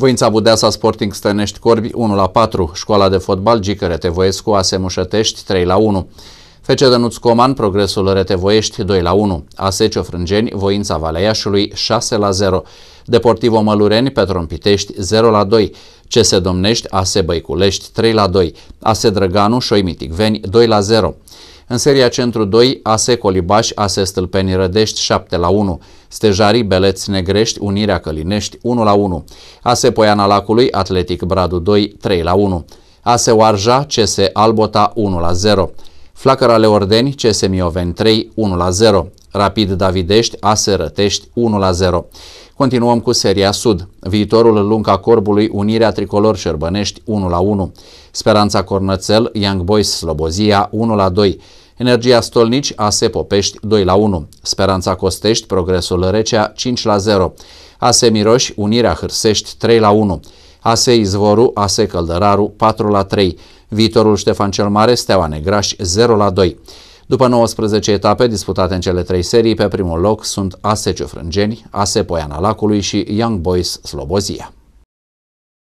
Voința Budeasa Sporting Stănești Corbi 1 la 4, Școala de Fotbal Gică Retevoescu Mușătești 3 la 1. Fece Dănuț Coman, Progresul Retevoiești 2 la 1, Asecio Frângeni, Voința Valea 6 la 0, Deportivo Mălureni, Petron Pitești 0 la 2, CS Domnești, Ase Băiculești 3 la 2, Ase Drăganu, Șoimitic Veni 2 la 0. În seria Centru 2, ASE Colibaș, ASE Stâlpeni Rădești 7 la 1, Stejarii Beleți Negrești, Unirea Călinești 1 la 1, ASE Poiana Lacului, Atletic Bradu 2 3 la 1, ASE Oarja, CS Albota 1 la 0, Flacăra Leordeni, CS Mioveni 3 1 la 0, Rapid Davidești, Aserătești 1 la 0. Continuăm cu Seria Sud. Viitorul lung corbului Unirea Tricolor Șerbănești 1 la 1. Speranța Cornățel, Young Boys Slobozia 1 la 2. Energia Stolnici, ASE Popești 2 la 1. Speranța Costești, Progresul Recea 5 la 0. ASE Miroși, Unirea Hârsești 3 la 1. Ase Izvoru, Ase Căldăraru 4 la 3. Viitorul Ștefan cel Mare, Steaua Negraș 0 la 2. După 19 etape disputate în cele trei serii, pe primul loc sunt ASE Ciufrângeni, ASE Poiana Lacului și Young Boys Slobozia.